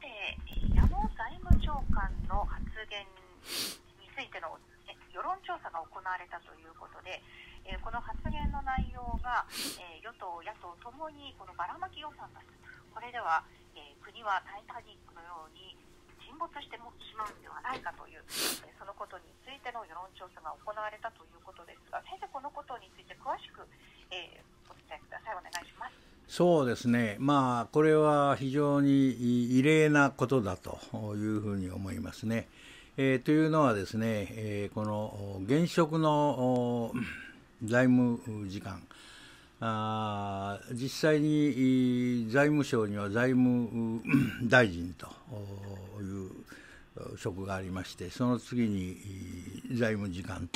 て、矢野財務長官の発言についての世論調査が行われたということで、えこの発言の内容が、え与党、野党ともにこのばらまき予算だと、これでは、え国はタイタニックのように沈没してもしまうんではないかという、えそのことについての世論調査が行われたということですが、先生、このことについて詳しく、えお伝えください。お願いします。そうですね、まあ、これは非常に異例なことだというふうに思いますね。えー、というのはですね、えー、この現職の財務次官あ、実際に財務省には財務 大臣という職がありまして、その次に財務次官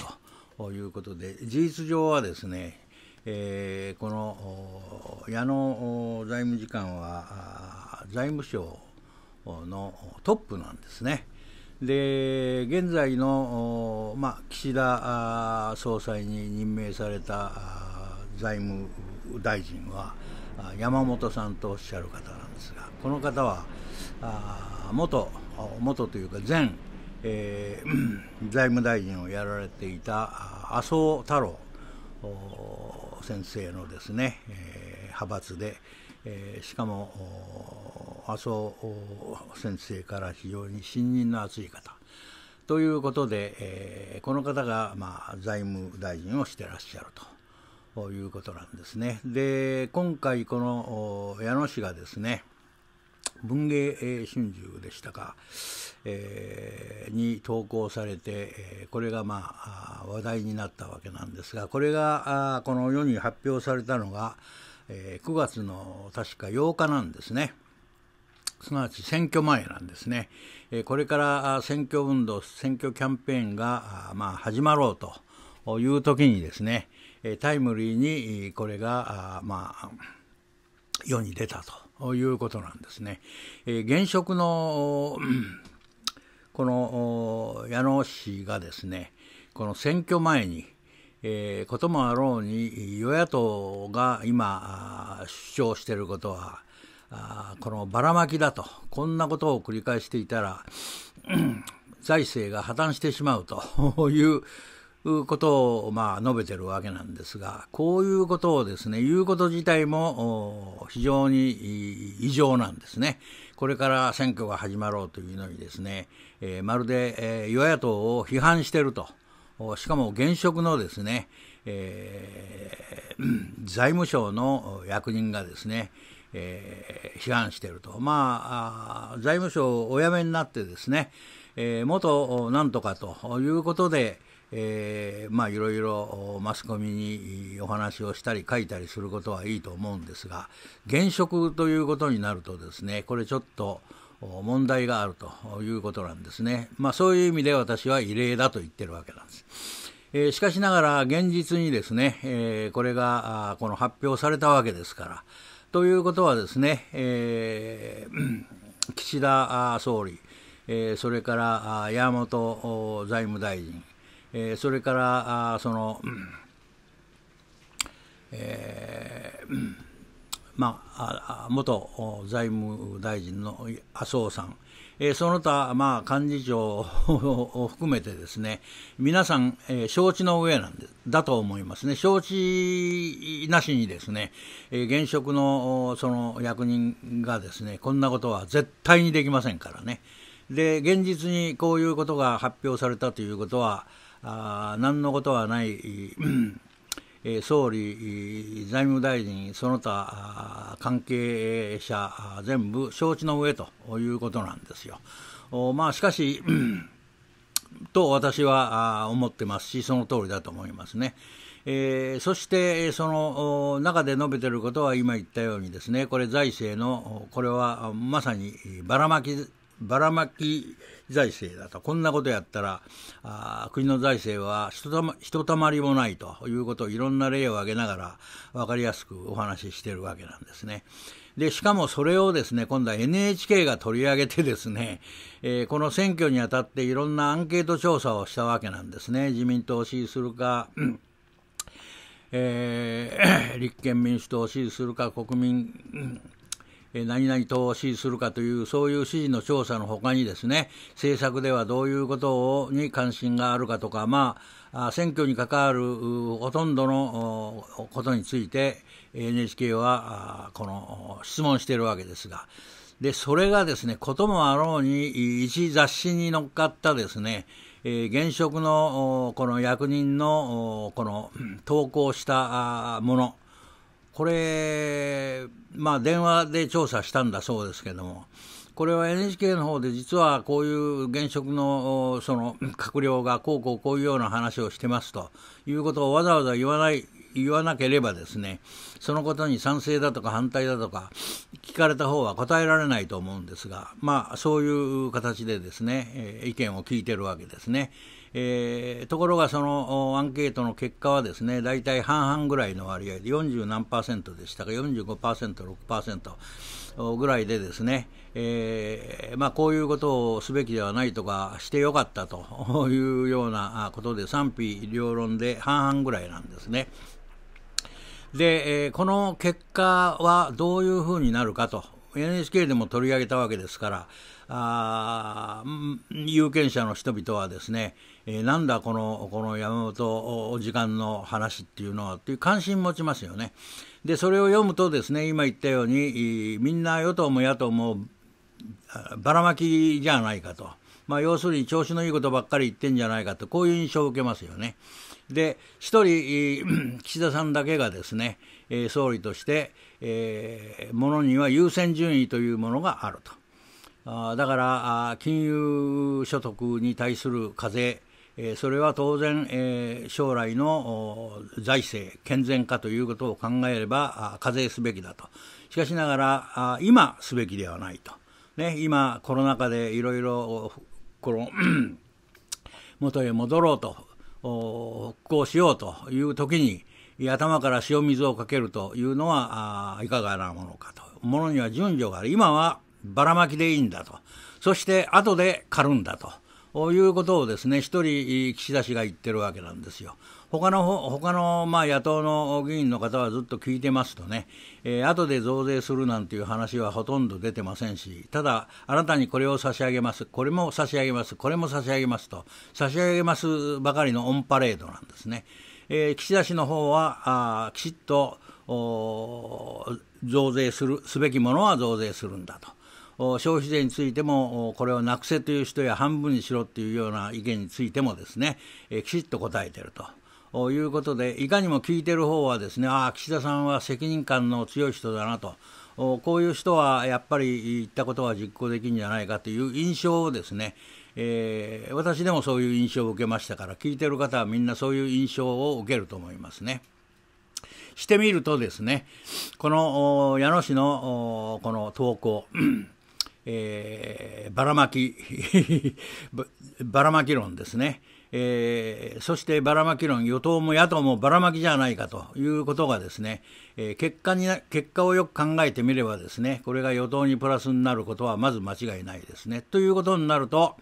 ということで、事実上はですね、えー、この矢野財務次官は財務省のトップなんですね。で現在の、まあ、岸田総裁に任命された財務大臣は山本さんとおっしゃる方なんですがこの方は元元というか前、えー、財務大臣をやられていた麻生太郎先生のですね、えー、派閥で、えー、しかも麻生先生から非常に信任の厚い方ということで、えー、この方が、まあ、財務大臣をしてらっしゃるということなんですね。で今回この矢野氏がですね文芸春秋でしたか、えー、に投稿されて、これがまあ話題になったわけなんですが、これがこの世に発表されたのが、え9月の確か8日なんですね。すなわち選挙前なんですね。えこれから選挙運動、選挙キャンペーンがまあ始まろうという時にですね、タイムリーにこれがまあ世に出たということなんですね。えー、現職の、この矢野氏がですね、この選挙前に、えー、こともあろうに与野党が今主張していることはあこのばらまきだとこんなことを繰り返していたら、財政が破綻してしまうといううことをまあ述べてるわけなんですが、こういうことをですね、言うこと自体も非常に異常なんですね。これから選挙が始まろうというのにですね、えー、まるで、え与野党を批判していると。しかも現職のですね、えー、財務省の役人がですね、えー、批判していると、まあ、財務省をお辞めになってですね、えー、元なんとかということで、えー、まあいろいろマスコミにお話をしたり書いたりすることはいいと思うんですが現職ということになるとですねこれちょっと問題があるということなんですね、まあ、そういう意味で私は異例だと言ってるわけなんです。えしかしながら現実にですね、えこれがこの発表されたわけですから、ということはですね、えー、岸田総理、えー、それから山本財務大臣、えー、それからその、えーまあ、元財務大臣の麻生さん、えー、その他、まあ、幹事長を含めてですね、皆さん、えー、承知の上なんでだと思いますね、承知なしにですね、えー、現職のその役人がですね、こんなことは絶対にできませんからね。で、現実にこういうことが発表されたということは、あ何のことはない、総理、財務大臣、その他関係者、全部承知の上ということなんですよ。まあ、しかし、と私は思ってますし、その通りだと思いますね。えー、そしてその中で述べていることは今言ったようにですねこれ財政のこれはまさにばらまきばらまき財政だと、こんなことやったら、あ国の財政はひとたまひとたまりもないということをいろんな例を挙げながら分かりやすくお話ししてるわけなんですね。で、しかもそれをですね、今度は NHK が取り上げてですね、えー、この選挙にあたっていろんなアンケート調査をしたわけなんですね。自民党を支持するか、えー、立憲民主党を支持するか、国民、何々投資するかというそういう支持の調査のほかにですね政策ではどういうことに関心があるかとか、まあ、選挙に関わるほとんどのことについて NHK はこの質問しているわけですが。でそれがですねこともあろうに一雑誌に載っかったですね、え現職のこの役人のこの投稿したものこれ、まあ、電話で調査したんだそうですけども、これは NHK の方で実はこういう現職のその閣僚がこうこうこういうような話をしてますということをわざわざ言わない言わなければですねそのことに賛成だとか反対だとか聞かれた方は答えられないと思うんですがまあそういう形でですね、えー、意見を聞いてるわけですね。えー、ところがそのアンケートの結果はですね大体半々ぐらいの割合で40何パーセントでしたか 45%6% ぐらいでですね、えー、まあ、こういうことをすべきではないとかしてよかったというようなことで賛否両論で半々ぐらいなんですね。で、えー、この結果はどういうふうになるかと NHK でも取り上げたわけですからあ有権者の人々はですね、えー、なんだこのこの山本お時間の話っていうのはっていう関心持ちますよね。でそれを読むとですね今言ったようにみんな与党も野党もばらまきじゃないかと、まあ、要するに調子のいいことばっかり言ってんじゃないかとこういう印象を受けますよね。で、一人、岸田さんだけがですね、え総理として、えー、ものには優先順位というものがあると。あだから金融所得に対する課税、えそれは当然、え将来の財政健全化ということを考えれば課税すべきだと。しかしながら今すべきではないと。ね、今コロナ禍でいろいろこの 元へ戻ろうと。復興しようという時に頭から塩水をかけるというのはいかがなものかと。ものには順序がある。今はばらまきでいいんだと。そして後で狩るんだと。いうことをですね、一人岸田氏が言ってるわけなんですよ。他の他のまあ野党の議員の方はずっと聞いてますとね、えー、後で増税するなんていう話はほとんど出てませんし、ただ、あなたにこれを差し上げます、これも差し上げます、これも差し上げますと、差し上げますばかりのオンパレードなんですね。えー、岸田氏の方はあきちっと増税するすべきものは増税するんだと。消費税についてもこれをなくせという人や半分にしろというような意見についてもですね、きちっと答えていると。いうことでいかにも聞いてる方はですねああ岸田さんは責任感の強い人だなとこういう人はやっぱり言ったことは実行できるんじゃないかという印象をですね、えー、私でもそういう印象を受けましたから聞いてる方はみんなそういう印象を受けると思いますね。してみるとですねこの矢野氏のこの投稿えー、ばらまきばらまき論ですね、えー、そしてばらまき論与党も野党もばらまきじゃないかということがですね、えー、結果に結果をよく考えてみればですねこれが与党にプラスになることはまず間違いないですねということになると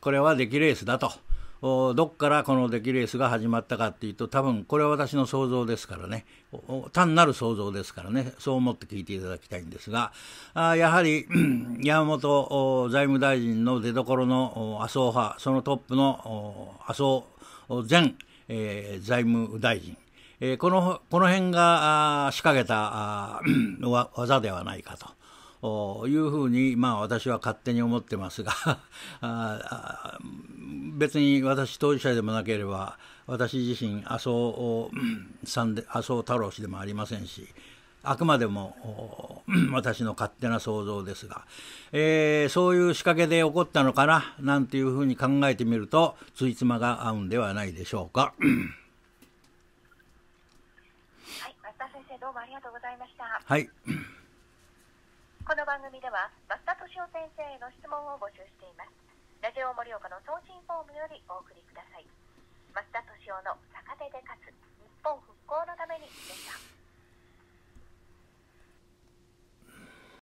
これはできレースだと。どっからこの出来レースが始まったかっていうと多分これは私の想像ですからね単なる想像ですからねそう思って聞いていただきたいんですがあやはり山本財務大臣の出どころの麻生派そのトップの麻生前、えー、財務大臣えー、このこの辺が仕掛けた技ではないかと。いうふうに、まあ、私は勝手に思ってますが 別に私当事者でもなければ私自身麻生さんで麻生太郎氏でもありませんしあくまでも私の勝手な想像ですが、えー、そういう仕掛けで起こったのかななんていうふうに考えてみるとついつまが合うんではないでしょうか。はい、松田先生どうもありがとうございました。はい。この番組では増田敏夫先生への質問を募集していますラジオ盛岡の送信フォームよりお送りください増田敏夫の逆手で勝つ日本復興のためにでした